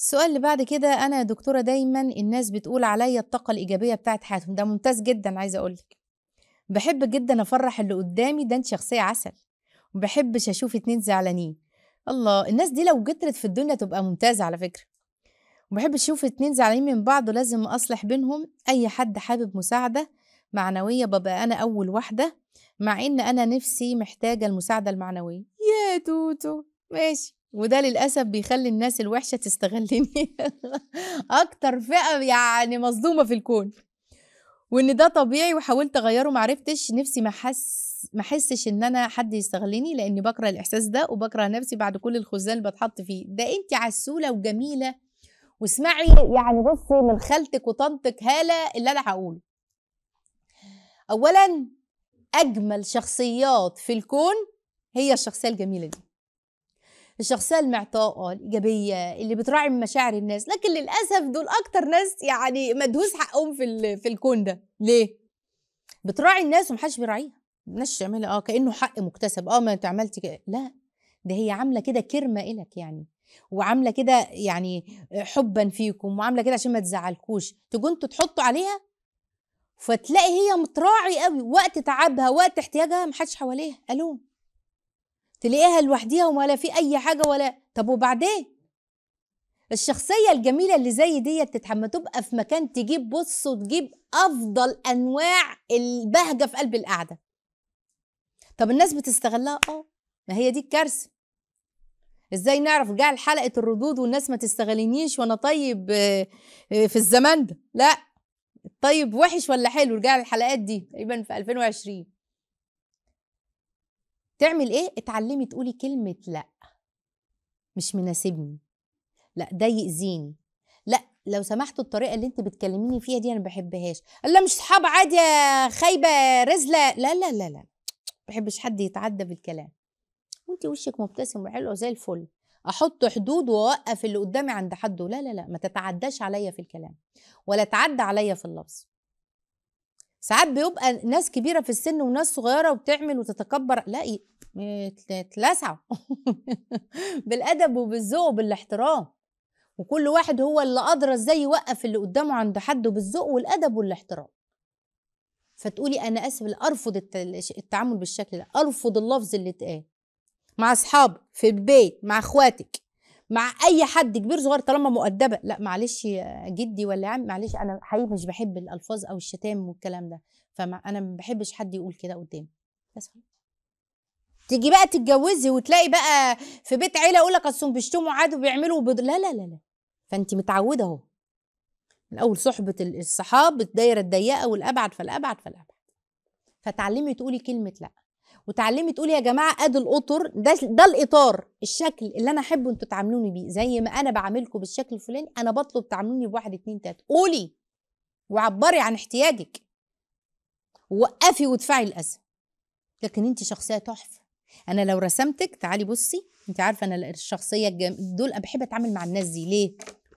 السؤال اللي بعد كده انا يا دكتوره دايما الناس بتقول عليا الطاقه الايجابيه بتاعت حياتهم ده ممتاز جدا عايزه اقولك بحب جدا افرح اللي قدامي ده انت شخصيه عسل ومبحبش اشوف اتنين زعلانين الله الناس دي لو جترت في الدنيا تبقى ممتازه على فكره وبحب اشوف اتنين زعلانين من بعض ولازم اصلح بينهم اي حد حابب مساعده معنويه ببقى انا اول واحده مع ان انا نفسي محتاجه المساعده المعنويه يا توتو ماشي وده للأسف بيخلي الناس الوحشة تستغلني أكتر فئة يعني مصدومة في الكون وإن ده طبيعي وحاولت أغيره معرفتش نفسي ما حس ما احسش ان انا حد يستغلني لاني بكره الاحساس ده وبكره نفسي بعد كل الخزان اللي بتحط فيه ده انت عسوله وجميله واسمعي يعني بصي من خالتك وطنطك هاله اللي انا هقوله اولا اجمل شخصيات في الكون هي الشخصيه الجميله دي الشخصيه المعطاءه الايجابيه اللي بتراعي مشاعر الناس لكن للاسف دول اكتر ناس يعني مدهوس حقهم في في الكون ده ليه بتراعي الناس ومحدش بيراعيها الناس تعملها اه كانه حق مكتسب اه ما انت عملت كده لا ده هي عامله كده كرمه الك يعني وعامله كده يعني حبا فيكم وعامله كده عشان ما تزعلكوش تجوا انتوا تحطوا عليها فتلاقي هي متراعي قوي وقت تعبها وقت احتياجها محدش حواليها الوم تلاقيها لوحديها ولا في اي حاجه ولا طب وبعدين الشخصية الجميلة اللي زي ديت تتحمى تبقى في مكان تجيب بص وتجيب أفضل أنواع البهجة في قلب القعدة. طب الناس بتستغلها اه ما هي دي الكارثة. ازاي نعرف جعل حلقة الردود والناس ما تستغلنيش وانا طيب آه، في الزمان ده لا طيب وحش ولا حلو رجع الحلقات دي تقريبا في 2020 تعمل ايه اتعلمي تقولي كلمه لا مش مناسبني لا ده يأذيني لا لو سمحتوا الطريقه اللي انت بتكلميني فيها دي انا ما بحبهاش لا مش صحاب عادي يا خايبه رزله لا لا لا لا ما بحبش حد يتعدى بالكلام وانت وشك مبتسم وحلو زي الفل احط حدود واوقف اللي قدامي عند حده لا لا لا ما تتعداش عليا في الكلام ولا تعدى عليا في اللفظ ساعات بيبقى ناس كبيره في السن وناس صغيره وبتعمل وتتكبر لا اتلسعوا بالادب وبالذوق وبالاحترام وكل واحد هو اللي أدرى ازاي يوقف اللي قدامه عند حده بالذوق والادب والاحترام فتقولي انا اسف ارفض التعامل بالشكل ده ارفض اللفظ اللي اتقال مع اصحابك في البيت مع اخواتك مع اي حد كبير صغير طالما مؤدبه لا معلش جدي ولا عم معلش انا حقيقي مش بحب الالفاظ او الشتام والكلام ده فانا ما بحبش حد يقول كده قدامي بس تيجي بقى تتجوزي وتلاقي بقى في بيت عيله يقول لك اصلهم بيشتموا عادي وبيعملوا وبيض... لا لا لا لا فانت متعوده اهو الاول صحبه الصحاب الدايره الضيقه والابعد فالابعد فالابعد فتعلمي تقولي كلمه لا وتعلمي تقولي يا جماعه ادي الاطر ده ده الاطار الشكل اللي انا احب انتوا تعاملوني بيه زي ما انا بعاملكم بالشكل الفلاني انا بطلب تعاملوني بواحد اتنين تلاته قولي وعبري عن احتياجك وقفي وادفعي الاذى لكن انت شخصيه تحفه انا لو رسمتك تعالي بصي انت عارفه انا الشخصيه الجم... دول انا بحب اتعامل مع الناس دي ليه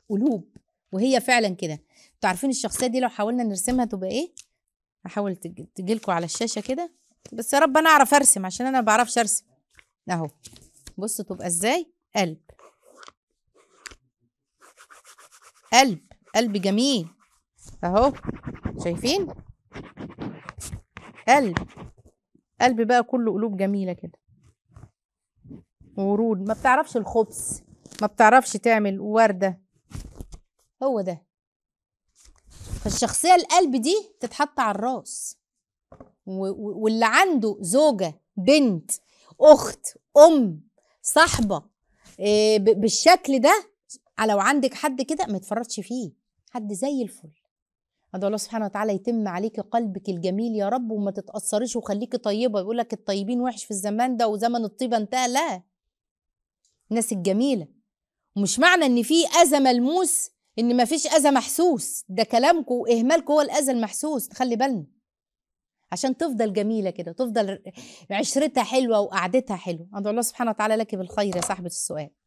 قلوب وهي فعلا كده انتوا عارفين الشخصيه دي لو حاولنا نرسمها تبقى ايه هحاول تجيلكوا على الشاشه كده بس يا رب انا اعرف ارسم عشان انا ما بعرفش ارسم اهو بص تبقى ازاي قلب قلب قلب جميل اهو شايفين قلب قلب بقى كله قلوب جميله كده ورود ما بتعرفش الخبز ما بتعرفش تعمل ورده هو ده فالشخصيه القلب دي تتحط على الراس واللي عنده زوجة بنت أخت أم صاحبة آه، بالشكل ده لو عندك حد كده ما تفرطش فيه حد زي الفل ادعو الله سبحانه وتعالى يتم عليك قلبك الجميل يا رب وما تتاثريش وخليكي طيبه يقول لك الطيبين وحش في الزمان ده وزمن الطيبه انتهى لا الناس الجميله ومش معنى ان في اذى ملموس ان ما فيش اذى محسوس ده كلامكم واهمالكم هو الاذى المحسوس خلي بالنا عشان تفضل جميله كده تفضل عشرتها حلوه وقعدتها حلوه ادعو الله سبحانه وتعالى لك بالخير يا صاحبه السؤال